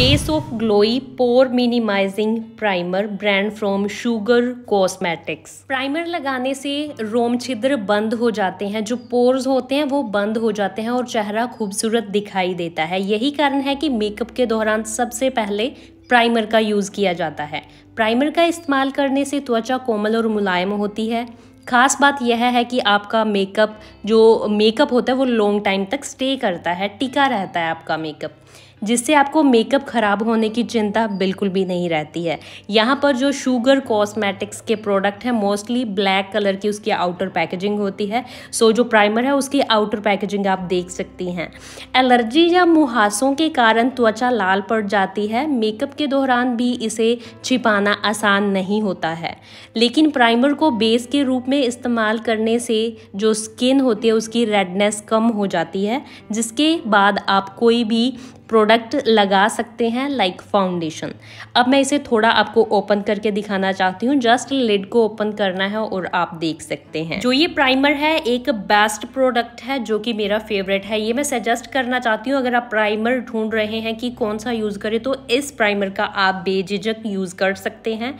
Base of glowy pore minimizing primer brand from Sugar Cosmetics primer लगाने से रोम छिद्र बंद हो जाते हैं जो पोर्स होते हैं वो बंद हो जाते हैं और चेहरा खूबसूरत दिखाई देता है यही कारण है कि मेकअप के दौरान सबसे पहले प्राइमर का यूज़ किया जाता है प्राइमर का इस्तेमाल करने से त्वचा कोमल और मुलायम होती है खास बात यह है कि आपका मेकअप जो मेकअप होता है वो लॉन्ग टाइम तक स्टे करता है टिका रहता है आपका मेकअप जिससे आपको मेकअप ख़राब होने की चिंता बिल्कुल भी नहीं रहती है यहाँ पर जो शुगर कॉस्मेटिक्स के प्रोडक्ट हैं मोस्टली ब्लैक कलर की उसकी आउटर पैकेजिंग होती है सो जो प्राइमर है उसकी आउटर पैकेजिंग आप देख सकती हैं एलर्जी या मुहासों के कारण त्वचा लाल पड़ जाती है मेकअप के दौरान भी इसे छिपाना आसान नहीं होता है लेकिन प्राइमर को बेस के रूप में इस्तेमाल करने से जो स्किन होती है उसकी रेडनेस कम हो जाती है जिसके बाद आप कोई भी प्रोडक्ट लगा सकते हैं लाइक फाउंडेशन अब मैं इसे थोड़ा आपको ओपन करके दिखाना चाहती हूँ जस्ट लिड को ओपन करना है और आप देख सकते हैं जो ये प्राइमर है एक बेस्ट प्रोडक्ट है जो कि मेरा फेवरेट है ये मैं सजेस्ट करना चाहती हूँ अगर आप प्राइमर ढूंढ रहे हैं कि कौन सा यूज़ करें तो इस प्राइमर का आप बेझिझक यूज़ कर सकते हैं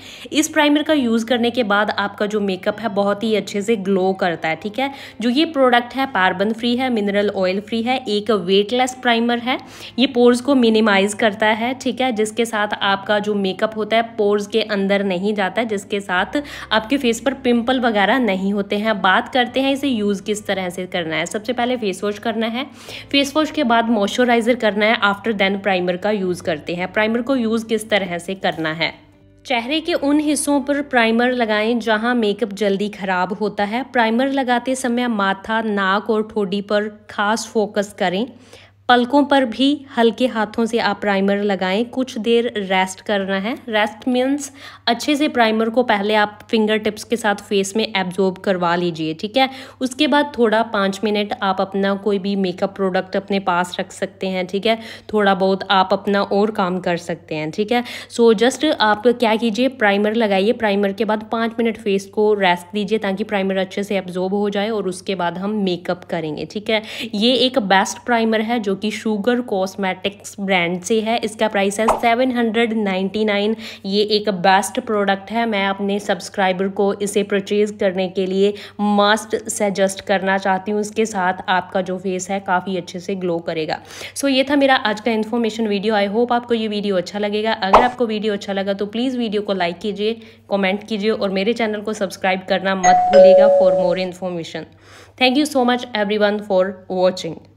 इस प्राइमर का यूज़ करने के बाद आपका जो मेकअप है बहुत ही अच्छे से ग्लो करता है ठीक है जो ये प्रोडक्ट है पार्बन फ्री है मिनरल ऑयल फ्री है एक वेटलेस प्राइमर है ये पोर्स को मिनिमाइज़ करता है ठीक है जिसके साथ आपका जो मेकअप होता है पोर्स के अंदर नहीं जाता है जिसके साथ आपके फेस पर पिंपल वगैरह नहीं होते हैं बात करते हैं इसे यूज़ किस तरह से करना है सबसे पहले फेस वॉश करना है फेस वॉश के बाद मॉइस्चराइज़र करना है आफ्टर देन प्राइमर का यूज़ करते हैं प्राइमर को यूज़ किस तरह से करना है चेहरे के उन हिस्सों पर प्राइमर लगाएं जहां मेकअप जल्दी खराब होता है प्राइमर लगाते समय माथा नाक और ठोडी पर खास फोकस करें पलकों पर भी हल्के हाथों से आप प्राइमर लगाएं कुछ देर रेस्ट करना है रेस्ट मीन्स अच्छे से प्राइमर को पहले आप फिंगर टिप्स के साथ फेस में एब्जॉर्ब करवा लीजिए ठीक है उसके बाद थोड़ा पाँच मिनट आप अपना कोई भी मेकअप प्रोडक्ट अपने पास रख सकते हैं ठीक है थोड़ा बहुत आप अपना और काम कर सकते हैं ठीक है सो so जस्ट आप क्या कीजिए प्राइमर लगाइए प्राइमर के बाद पाँच मिनट फेस को रेस्ट दीजिए ताकि प्राइमर अच्छे से एब्जॉर्ब हो जाए और उसके बाद हम मेकअप करेंगे ठीक है ये एक बेस्ट प्राइमर है जो कि शुगर कॉस्मेटिक्स ब्रांड से है इसका प्राइस है सेवन हंड्रेड नाइन ये एक बेस्ट प्रोडक्ट है मैं अपने सब्सक्राइबर को इसे परचेज़ करने के लिए मस्ट सजेस्ट करना चाहती हूँ इसके साथ आपका जो फेस है काफ़ी अच्छे से ग्लो करेगा सो so, ये था मेरा आज का इन्फॉर्मेशन वीडियो आई होप आपको ये वीडियो अच्छा लगेगा अगर आपको वीडियो अच्छा लगा तो प्लीज़ वीडियो को लाइक कीजिए कॉमेंट कीजिए और मेरे चैनल को सब्सक्राइब करना मत भूलिएगा for more information thank you so much everyone for watching